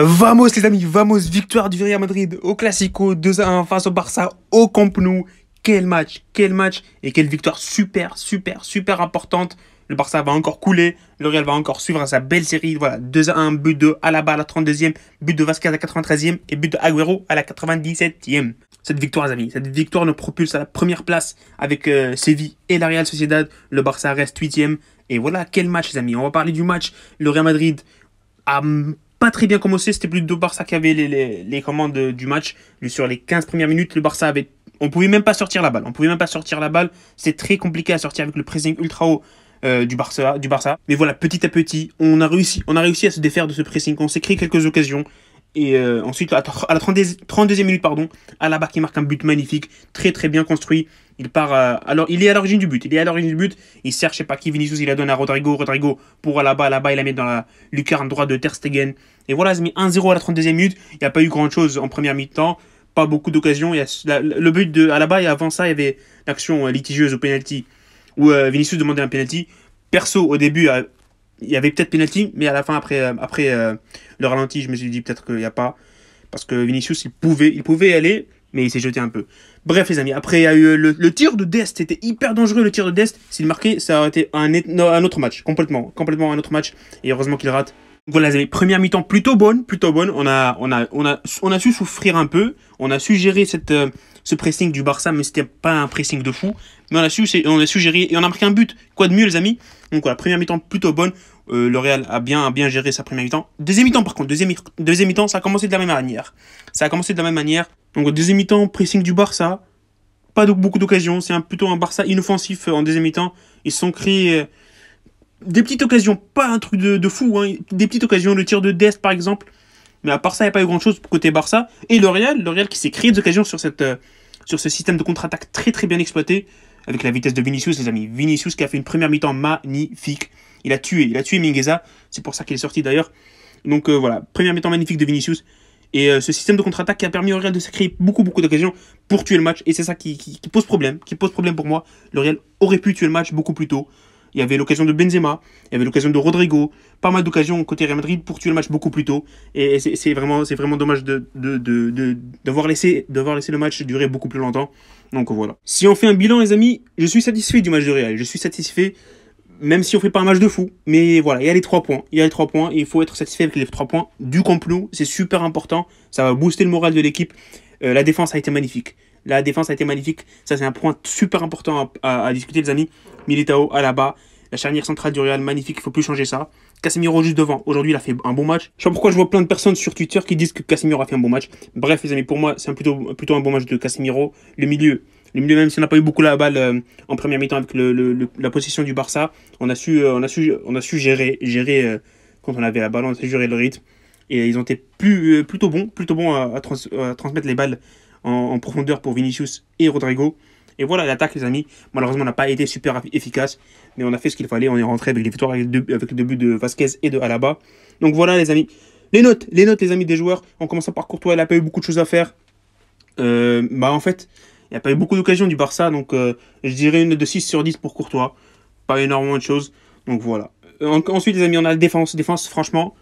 Vamos les amis, vamos, victoire du Real Madrid au Classico, 2-1 face au Barça au Camp Nou. Quel match, quel match et quelle victoire super, super, super importante. Le Barça va encore couler, le Real va encore suivre sa belle série. Voilà, 2-1, but de Alaba à la 32e, but de Vasquez à la 93e et but de Agüero à la 97e. Cette victoire, les amis, cette victoire nous propulse à la première place avec euh, Séville et la Real Sociedad. Le Barça reste 8e. Et voilà, quel match, les amis. On va parler du match. Le Real Madrid a pas très bien commencé. C'était plutôt Barça qui avait les, commandes du match. Sur les 15 premières minutes, le Barça avait. On pouvait même pas sortir la balle. On pouvait même pas sortir la balle. C'est très compliqué à sortir avec le pressing ultra haut. Euh, du Barça, du Barça. Mais voilà, petit à petit, on a réussi, on a réussi à se défaire de ce pressing. On s'est créé quelques occasions. Et euh, ensuite, à, la 32e minute, pardon, Alaba qui marque un but magnifique, très très bien construit. Il part. Euh, alors, il est à l'origine du but. Il est à l'origine du but. Il sert, je sais pas qui, Vinicius, il la donne à Rodrigo. Rodrigo pour Alaba. Alaba, il la met dans la lucarne droite de Ter Stegen. Et voilà, il a mis 1-0 à la 32e minute. Il n'y a pas eu grand chose en première mi-temps. Pas beaucoup d'occasions. Le but de Alaba, et avant ça, il y avait l'action euh, litigieuse au penalty où Vinicius demandait un penalty. Perso, au début, il y avait peut-être penalty, mais à la fin, après, euh, après euh, le ralenti, je me suis dit peut-être qu'il n'y a pas. Parce que Vinicius, il pouvait, il pouvait aller, mais il s'est jeté un peu. Bref, les amis, après, il y a eu le, tir de Dest. C'était hyper dangereux, le tir de Dest. S'il marquait, ça aurait été un, un autre match, complètement. Complètement un autre match. Et heureusement qu'il rate. Voilà, les amis, première mi-temps plutôt bonne, plutôt bonne. On a, on, a, on, a, on a su souffrir un peu. On a su gérer cette, euh, ce pressing du Barça, mais c'était pas un pressing de fou. Mais on a su, on a su gérer et on a marqué un but. Quoi de mieux, les amis Donc la première mi-temps plutôt bonne. Euh, L'Oréal le Real a bien, bien géré sa première mi-temps. Deuxième mi-temps, par contre, deuxième, deuxième mi-temps, ça a commencé de la même manière. Ça a commencé de la même manière. Donc, deuxième mi-temps, pressing du Barça. Pas beaucoup d'occasions. C'est un, plutôt un Barça inoffensif euh, en deuxième mi-temps. Ils sont créés. Euh, des petites occasions, pas un truc de, de fou, hein. des petites occasions, le tir de Dest par exemple, mais à part ça, il n'y a pas eu grand chose côté Barça. Et L'Oréal, L'Oréal qui s'est créé des occasions sur cette, sur ce système de contre-attaque très très bien exploité avec la vitesse de Vinicius, les amis. Vinicius qui a fait une première mi-temps magnifique. Il a tué, il a tué Mingueza. C'est pour ça qu'il est sorti d'ailleurs. Donc euh, voilà, première mi-temps magnifique de Vinicius. Et euh, ce système de contre-attaque qui a permis au Real de se créer beaucoup beaucoup d'occasions pour tuer le match. Et c'est ça qui, qui, pose problème, qui pose problème pour moi. Le Real aurait pu tuer le match beaucoup plus tôt. Il y avait l'occasion de Benzema, il y avait l'occasion de Rodrigo, pas mal d'occasions côté Real Madrid pour tuer le match beaucoup plus tôt. Et c'est vraiment, vraiment dommage d'avoir de, de, de, de laissé, le match durer beaucoup plus longtemps. Donc voilà. Si on fait un bilan, les amis, je suis satisfait du match de Real. Je suis satisfait, même si on fait pas un match de fou. Mais voilà, il y a les trois points. Il y a les trois points. il faut être satisfait avec les trois points du complot. C'est super important. Ça va booster le moral de l'équipe. Euh, la défense a été magnifique. La défense a été magnifique. Ça, c'est un point super important à, discuter, les amis. Militao, à la La charnière centrale du Real, magnifique. Il faut plus changer ça. Casemiro juste devant. Aujourd'hui, il a fait un bon match. Je sais pas pourquoi je vois plein de personnes sur Twitter qui disent que Casemiro a fait un bon match. Bref, les amis, pour moi, c'est plutôt, plutôt un bon match de Casemiro. Le milieu, le milieu, même si on n'a pas eu beaucoup la balle euh, en première mi-temps avec la possession du Barça, on a su, euh, on a su, on a su gérer, gérer euh, quand on avait la balle, on a su gérer le rythme. Et ils ont été plus, plutôt bons, plutôt bons à transmettre les balles en, profondeur pour Vinicius et Rodrigo. Et voilà, l'attaque, les amis, malheureusement, n'a pas été super efficace, mais on a fait ce qu'il fallait. On est rentré avec les victoires avec, le début de Vasquez et de Alaba. Donc voilà, les amis, les notes, les notes, les amis des joueurs. En commençant par Courtois, il n'a pas eu beaucoup de choses à faire. Euh, bah, en fait, il n'y a pas eu beaucoup d'occasions du Barça, donc euh, je dirais une de 6 sur 10 pour Courtois. Pas énormément de choses, donc voilà. Euh, ensuite, les amis, on a la défense. Défense, franchement,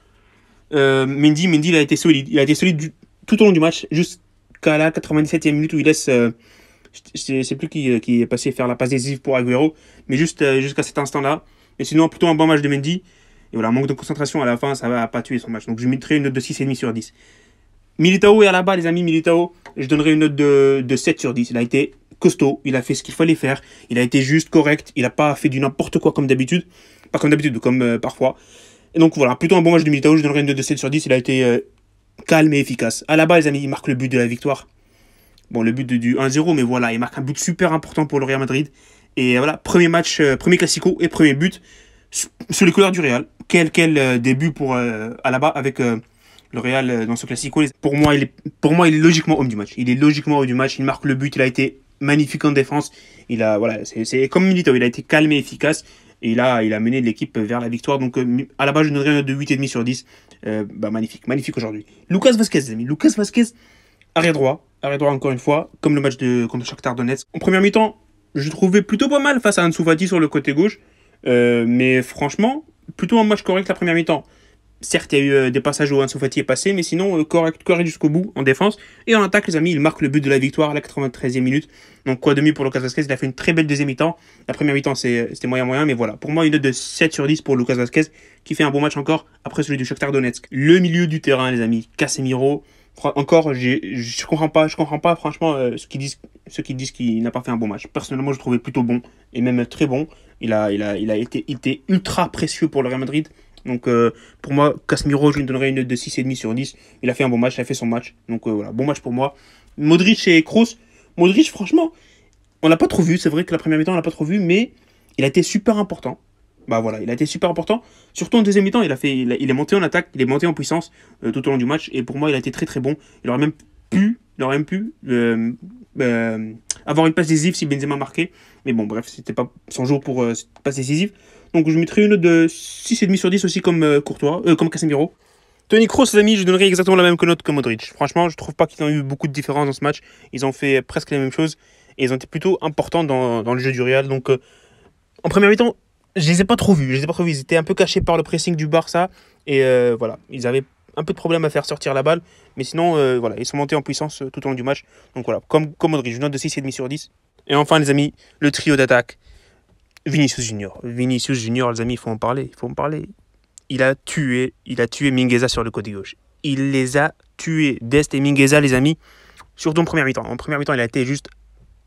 euh, Mendy, Mendy, il a été solide. Il a été solide tout au long du match. Juste qu'à la 97e minute où il laisse, c'est euh, je ne sais plus euh, qui, est passé faire la passe décisive pour Aguero, mais juste euh, jusqu'à cet instant-là. mais sinon, plutôt un bon match de Mendy. Et voilà, manque de concentration à la fin, ça va pas tuer son match. Donc je mettrai une note de 6,5 sur 10. Militao est à la bas, les amis. Militao, je donnerai une note de, de 7 sur 10. Il a été costaud, il a fait ce qu'il fallait faire, il a été juste, correct, il n'a pas fait du n'importe quoi comme d'habitude. Pas comme d'habitude, comme parfois. Et donc voilà, plutôt un bon match de Militao, je donnerai une note de 7 sur 10. Il a été calme et efficace. À la base, les amis, il marque le but de la victoire. Bon, le but de, du 1-0, mais voilà, il marque un but super important pour le Real Madrid. Et voilà, premier match, euh, premier classico et premier but sous les couleurs du Real. Quel, quel euh, début pour la euh, Alaba avec le Real dans ce classico. Pour moi, il est, pour moi, il est logiquement homme du match. Il est logiquement homme du match. Il marque le but. Il a été magnifique en défense. Il a, voilà, c'est comme Milito. Il a été calme et efficace. Et il a, il a mené l'équipe vers la victoire. Donc, euh, à la base, je donnerais de demi sur 10. Euh, bah, magnifique, magnifique aujourd'hui. Lucas Vasquez, les amis. Lucas Vasquez, arrêt droit. Arrêt droit encore une fois, comme le match de, contre Shakhtar Donetsk. En première mi-temps, je trouvais plutôt pas mal face à Ansu sur le côté gauche. Euh, mais franchement, plutôt un match correct la première mi-temps. Certes, il y a eu euh, des passages où Ansu Fati est passé, mais sinon, euh, correct, correct jusqu'au bout en défense. Et en attaque, les amis, il marque le but de la victoire à la 93e minute. Donc, quoi de mieux pour Lucas Vasquez Il a fait une très belle deuxième mi-temps. La première mi-temps, euh, c'était moyen-moyen, mais voilà. Pour moi, une note de 7 sur 10 pour Lucas Vasquez, qui fait un bon match encore après celui du Shakhtar Donetsk. Le milieu du terrain, les amis, Casemiro. Encore, je comprends pas, je comprends pas franchement ce disent, ceux qui disent qu'il n'a pas fait un bon match. Personnellement, je trouvais plutôt bon et même très bon. Il a, il a été, il était ultra précieux pour le Real Madrid. Donc euh, pour moi, Casmiro je lui donnerais une note de 6,5 sur 10. Il a fait un bon match, il a fait son match. Donc euh, voilà, bon match pour moi. Modric et Kroos. Modric, franchement, on l'a pas trop vu. C'est vrai que la première mi-temps, on l'a pas trop vu, mais il a été super important. Bah voilà, il a été super important. Surtout en deuxième mi-temps, il, a fait, il, est monté en attaque, il est monté en puissance euh, tout au long du match. Et pour moi, il a été très très bon. Il aurait même pu, même pu avoir une passe décisive si Benzema marquait. Mais bon, bref, c'était pas son jour pour passe décisive. Donc je mettrai une note de 6,5 sur 10 aussi comme euh, Courtois, euh, comme Casemiro. Tony Kroos, les amis, je donnerai exactement la même note que Modric. Franchement, je trouve pas qu'ils ont eu beaucoup de différence dans ce match. Ils ont fait presque la même chose et ils ont été plutôt importants dans, le jeu du Real. Donc euh, en première mi-temps, je les ai pas trop vus. Je les ai pas trop vus. Ils étaient un peu cachés par le pressing du Barça et voilà, ils avaient un peu de problème à faire sortir la balle, mais sinon voilà, ils sont montés en puissance tout au long du match. Donc voilà, comme comme Modric, une note de 6,5 sur 10. Et enfin les amis, le trio d'attaque Vinicius Junior. Vinicius Junior, les amis, il faut en parler. Il faut en parler. Il a tué, il a tué Mingueza sur le côté gauche. Il les a tués, Dest et Mingueza, les amis, surtout en première mi-temps. En première mi-temps, il a été juste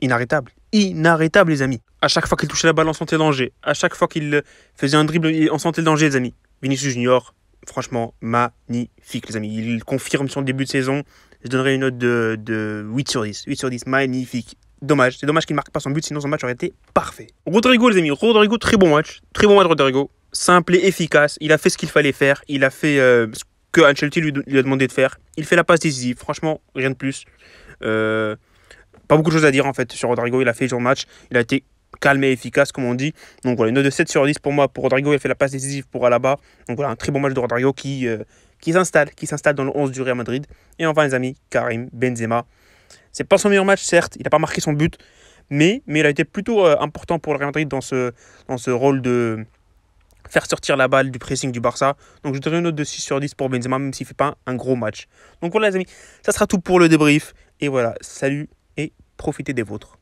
inarrêtable. Inarrêtable, les amis. À chaque fois qu'il touchait la balle, on sentait le danger. À chaque fois qu'il euh, faisait un dribble, on sentait le danger, les amis. Vinicius Junior, franchement, magnifique, les amis. Il confirme son début de saison. Je donnerai une note de, de 8 sur 10. 8 sur 10, magnifique. Dommage, c'est dommage qu'il ne marque pas son but, sinon son match aurait été parfait. Rodrigo, les amis, Rodrigo, très bon match. Très bon match, Rodrigo. Simple et efficace. Il a fait ce qu'il fallait faire. Il a fait euh, ce que Ancelotti lui, lui, a demandé de faire. Il fait la passe décisive. Franchement, rien de plus. Euh, pas beaucoup de choses à dire en fait sur Rodrigo. Il a fait son match. Il a été calme et efficace, comme on dit. Donc voilà, une note de 7 sur 10 pour moi. Pour Rodrigo, il a fait la passe décisive pour Alaba. Donc voilà, un très bon match de Rodrigo qui, euh, qui s'installe, qui s'installe dans le 11 du Real Madrid. Et enfin, les amis, Karim Benzema. C'est pas son meilleur match, certes, il n'a pas marqué son but, mais, mais il a été plutôt euh, important pour le Real Madrid dans ce, dans ce rôle de faire sortir la balle du pressing du Barça. Donc je donnerai une note de 6 sur 10 pour Benzema, même s'il ne fait pas un gros match. Donc voilà les amis, ça sera tout pour le débrief. Et voilà, salut et profitez des vôtres.